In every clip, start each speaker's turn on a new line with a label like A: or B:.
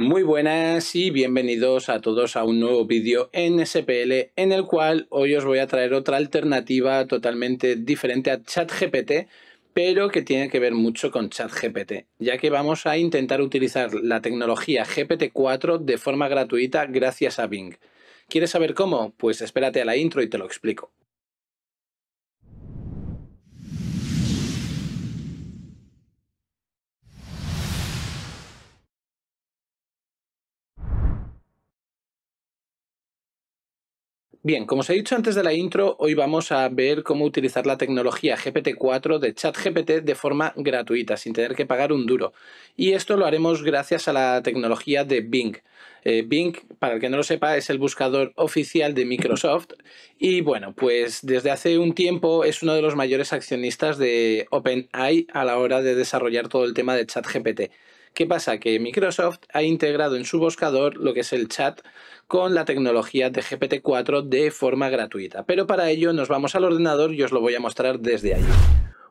A: Muy buenas y bienvenidos a todos a un nuevo vídeo en SPL en el cual hoy os voy a traer otra alternativa totalmente diferente a ChatGPT pero que tiene que ver mucho con ChatGPT, ya que vamos a intentar utilizar la tecnología GPT-4 de forma gratuita gracias a Bing. ¿Quieres saber cómo? Pues espérate a la intro y te lo explico. Bien, como os he dicho antes de la intro, hoy vamos a ver cómo utilizar la tecnología GPT-4 de ChatGPT de forma gratuita, sin tener que pagar un duro. Y esto lo haremos gracias a la tecnología de Bing. Eh, Bing, para el que no lo sepa, es el buscador oficial de Microsoft y bueno, pues desde hace un tiempo es uno de los mayores accionistas de OpenAI a la hora de desarrollar todo el tema de ChatGPT. ¿Qué pasa? Que Microsoft ha integrado en su buscador lo que es el chat con la tecnología de GPT-4 de forma gratuita. Pero para ello nos vamos al ordenador y os lo voy a mostrar desde ahí.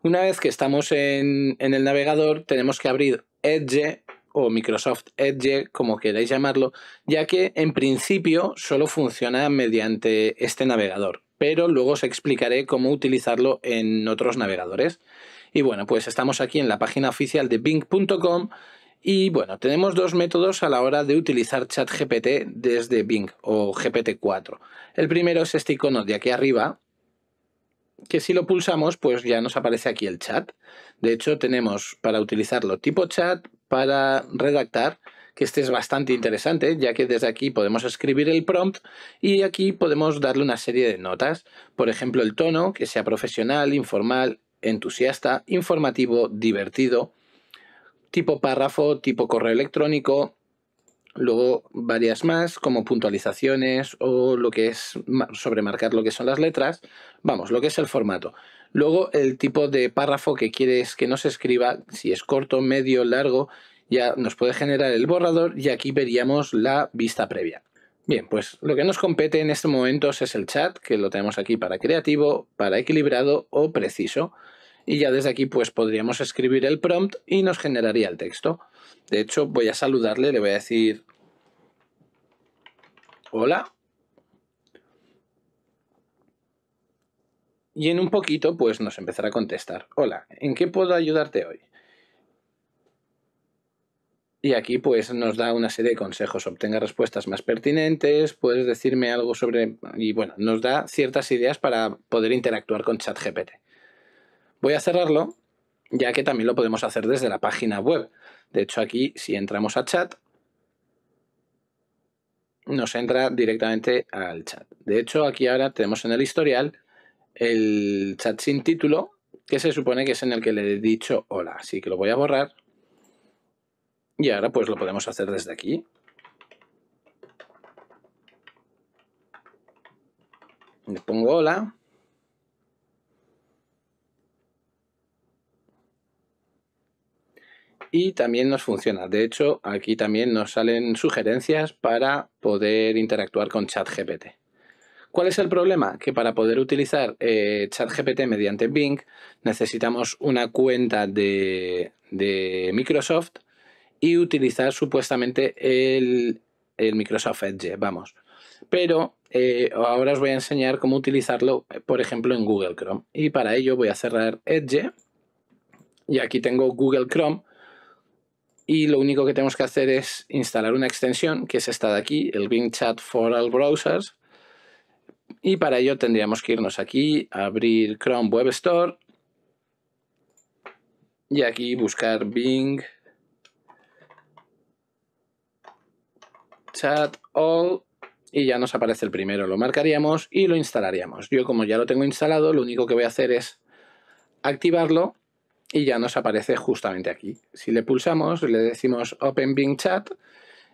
A: Una vez que estamos en, en el navegador, tenemos que abrir Edge o Microsoft Edge, como queráis llamarlo, ya que en principio solo funciona mediante este navegador, pero luego os explicaré cómo utilizarlo en otros navegadores. Y bueno, pues estamos aquí en la página oficial de bing.com y bueno, tenemos dos métodos a la hora de utilizar ChatGPT desde Bing o GPT-4. El primero es este icono de aquí arriba, que si lo pulsamos, pues ya nos aparece aquí el chat. De hecho, tenemos para utilizarlo tipo chat, para redactar, que este es bastante interesante, ya que desde aquí podemos escribir el prompt y aquí podemos darle una serie de notas. Por ejemplo, el tono, que sea profesional, informal, entusiasta, informativo, divertido, tipo párrafo, tipo correo electrónico, luego varias más como puntualizaciones o lo que es sobremarcar lo que son las letras, vamos, lo que es el formato. Luego el tipo de párrafo que quieres que nos escriba, si es corto, medio, largo, ya nos puede generar el borrador y aquí veríamos la vista previa. Bien, pues lo que nos compete en estos momentos es el chat, que lo tenemos aquí para creativo, para equilibrado o preciso y ya desde aquí pues podríamos escribir el prompt y nos generaría el texto. De hecho, voy a saludarle, le voy a decir hola. Y en un poquito pues nos empezará a contestar. Hola, ¿en qué puedo ayudarte hoy? Y aquí pues nos da una serie de consejos, obtenga respuestas más pertinentes, puedes decirme algo sobre... Y bueno, nos da ciertas ideas para poder interactuar con ChatGPT. Voy a cerrarlo, ya que también lo podemos hacer desde la página web. De hecho, aquí si entramos a chat, nos entra directamente al chat. De hecho, aquí ahora tenemos en el historial el chat sin título, que se supone que es en el que le he dicho hola. Así que lo voy a borrar. Y ahora pues lo podemos hacer desde aquí. Le pongo hola. y también nos funciona. De hecho, aquí también nos salen sugerencias para poder interactuar con ChatGPT. ¿Cuál es el problema? Que para poder utilizar eh, ChatGPT mediante Bing necesitamos una cuenta de, Microsoft y utilizar supuestamente el, Microsoft Edge, vamos. Pero eh, ahora os voy a enseñar cómo utilizarlo, eh, por ejemplo, en Google Chrome. Y para ello voy a cerrar Edge y aquí tengo Google Chrome y lo único que tenemos que hacer es instalar una extensión, que es esta de aquí, el Bing Chat for All Browsers. Y para ello tendríamos que irnos aquí, abrir Chrome Web Store y aquí buscar Bing Chat All y ya nos aparece el primero. Lo marcaríamos y lo instalaríamos. Yo como ya lo tengo instalado, lo único que voy a hacer es activarlo y ya nos aparece justamente aquí. Si le pulsamos, le decimos Open Bing Chat,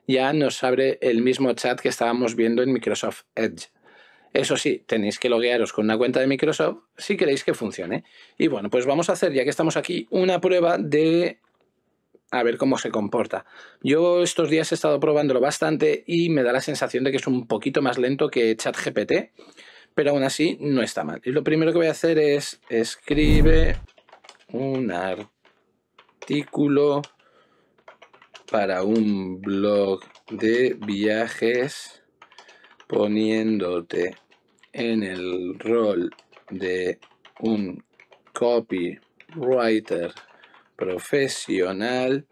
A: ya nos abre el mismo chat que estábamos viendo en Microsoft Edge. Eso sí, tenéis que loguearos con una cuenta de Microsoft si queréis que funcione. Y bueno, pues vamos a hacer, ya que estamos aquí, una prueba de a ver cómo se comporta. Yo estos días he estado probándolo bastante y me da la sensación de que es un poquito más lento que ChatGPT, pero aún así no está mal. Y lo primero que voy a hacer es escribe un artículo para un blog de viajes poniéndote en el rol de un copywriter profesional,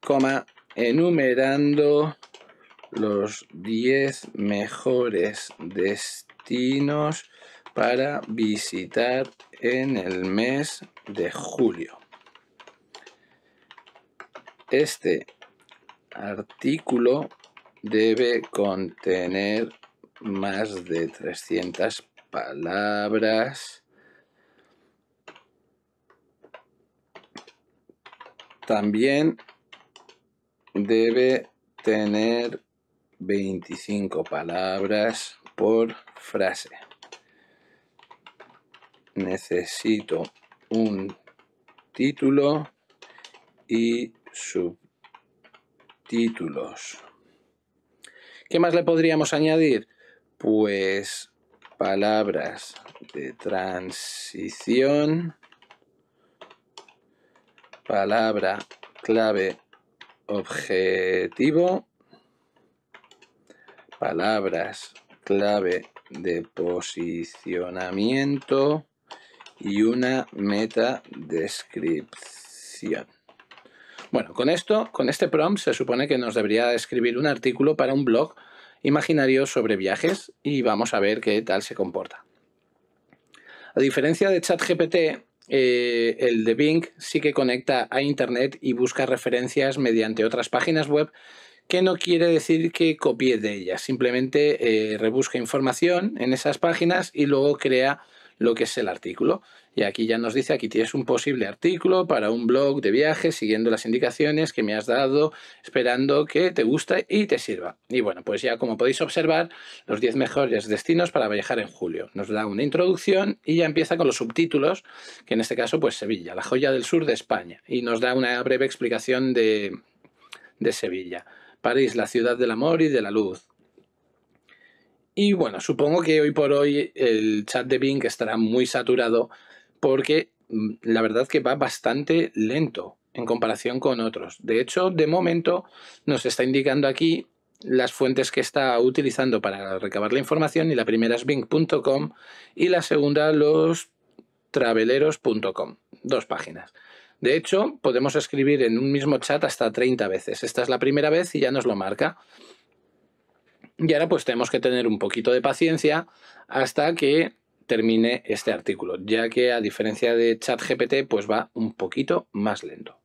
A: coma, enumerando los 10 mejores destinos para visitar en el mes de julio. Este artículo debe contener más de 300 palabras. También debe tener 25 palabras por frase necesito un título y subtítulos. ¿Qué más le podríamos añadir? Pues palabras de transición, palabra clave objetivo, palabras clave de posicionamiento, y una meta descripción Bueno, con esto, con este prompt se supone que nos debería escribir un artículo para un blog imaginario sobre viajes y vamos a ver qué tal se comporta. A diferencia de ChatGPT, eh, el de Bing sí que conecta a Internet y busca referencias mediante otras páginas web que no quiere decir que copie de ellas, simplemente eh, rebusca información en esas páginas y luego crea lo que es el artículo. Y aquí ya nos dice, aquí tienes un posible artículo para un blog de viaje siguiendo las indicaciones que me has dado, esperando que te guste y te sirva. Y bueno, pues ya como podéis observar, los 10 mejores destinos para viajar en julio. Nos da una introducción y ya empieza con los subtítulos, que en este caso pues Sevilla, la joya del sur de España. Y nos da una breve explicación de, de Sevilla. París, la ciudad del amor y de la luz. Y bueno, supongo que hoy por hoy el chat de Bing estará muy saturado porque mm, la verdad que va bastante lento en comparación con otros. De hecho, de momento nos está indicando aquí las fuentes que está utilizando para recabar la información y la primera es bing.com y la segunda los traveleros.com, dos páginas. De hecho, podemos escribir en un mismo chat hasta 30 veces. Esta es la primera vez y ya nos lo marca. Y ahora pues tenemos que tener un poquito de paciencia hasta que termine este artículo, ya que a diferencia de ChatGPT pues va un poquito más lento.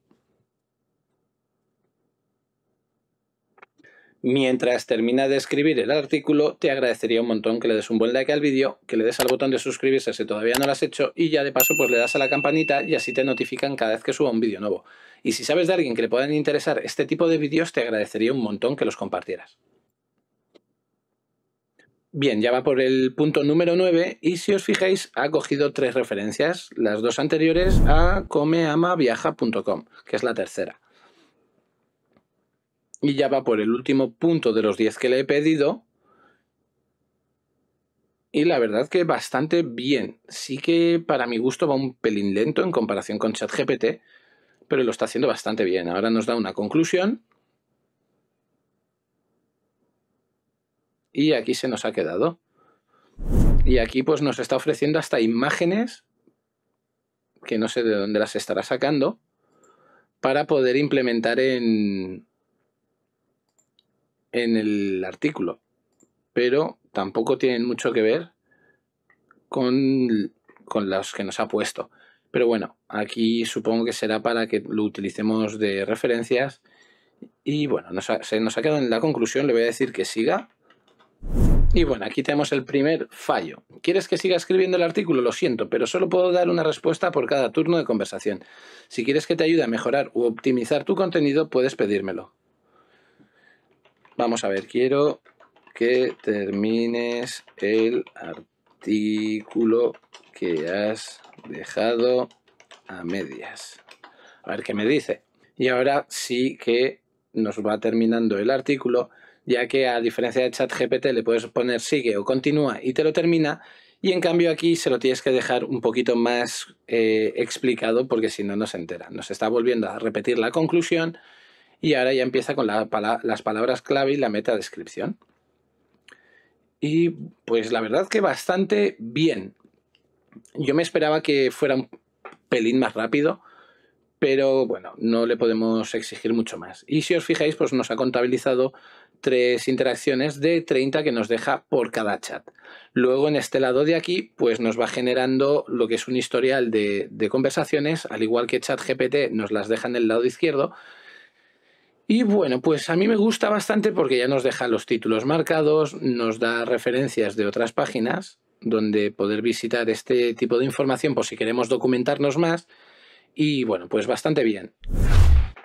A: Mientras termina de escribir el artículo, te agradecería un montón que le des un buen like al vídeo, que le des al botón de suscribirse si todavía no lo has hecho y ya de paso pues le das a la campanita y así te notifican cada vez que suba un vídeo nuevo. Y si sabes de alguien que le puedan interesar este tipo de vídeos, te agradecería un montón que los compartieras. Bien, ya va por el punto número 9 y si os fijáis ha cogido tres referencias, las dos anteriores a comeamaviaja.com, que es la tercera. Y ya va por el último punto de los 10 que le he pedido. Y la verdad que bastante bien. Sí que para mi gusto va un pelín lento en comparación con ChatGPT, pero lo está haciendo bastante bien. Ahora nos da una conclusión y aquí se nos ha quedado. Y aquí pues nos está ofreciendo hasta imágenes que no sé de dónde las estará sacando para poder implementar en en el artículo, pero tampoco tienen mucho que ver con con las que nos ha puesto. Pero bueno, aquí supongo que será para que lo utilicemos de referencias y bueno, se nos ha quedado en la conclusión, le voy a decir que siga y bueno, aquí tenemos el primer fallo. ¿Quieres que siga escribiendo el artículo? Lo siento, pero solo puedo dar una respuesta por cada turno de conversación. Si quieres que te ayude a mejorar u optimizar tu contenido, puedes pedírmelo. Vamos a ver, quiero que termines el artículo que has dejado a medias. A ver qué me dice. Y ahora sí que nos va terminando el artículo ya que a diferencia de ChatGPT le puedes poner sigue o continúa y te lo termina, y en cambio aquí se lo tienes que dejar un poquito más eh, explicado porque si no, no se entera. Nos está volviendo a repetir la conclusión y ahora ya empieza con las palabras clave y la meta descripción. Y pues la verdad que bastante bien. Yo me esperaba que fuera un pelín más rápido, pero bueno, no le podemos exigir mucho más. Y si os fijáis, pues nos ha contabilizado tres interacciones de 30 que nos deja por cada chat. Luego en este lado de aquí, pues nos va generando lo que es un historial de, de conversaciones, al igual que ChatGPT nos las deja en el lado izquierdo. Y bueno, pues a mí me gusta bastante porque ya nos deja los títulos marcados, nos da referencias de otras páginas donde poder visitar este tipo de información por si queremos documentarnos más y bueno, pues bastante bien.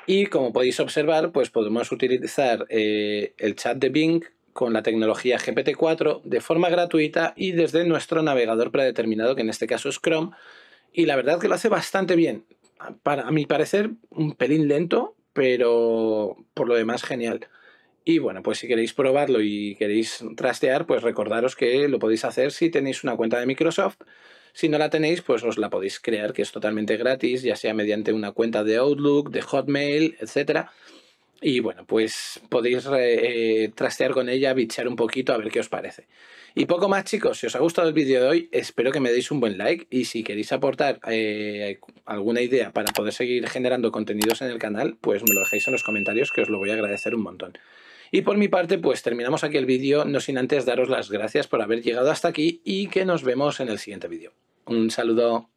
A: Y como podéis observar, pues podemos utilizar eh, el chat de Bing con la tecnología GPT-4 de forma gratuita y desde nuestro navegador predeterminado, que en este caso es Chrome. Y la verdad que lo hace bastante bien. Para, a mi parecer, un pelín lento, pero por lo demás genial. Y bueno, pues si queréis probarlo y queréis trastear, pues recordaros que lo podéis hacer si tenéis una cuenta de Microsoft si no la tenéis, pues os la podéis crear, que es totalmente gratis, ya sea mediante una cuenta de Outlook, de Hotmail, etc. Y bueno, pues podéis eh, eh, trastear con ella, bichear un poquito a ver qué os parece. Y poco más chicos, si os ha gustado el vídeo de hoy, espero que me deis un buen like y si queréis aportar eh, alguna idea para poder seguir generando contenidos en el canal, pues me lo dejéis en los comentarios que os lo voy a agradecer un montón. Y por mi parte, pues terminamos aquí el vídeo, no sin antes daros las gracias por haber llegado hasta aquí y que nos vemos en el siguiente vídeo. Un saludo.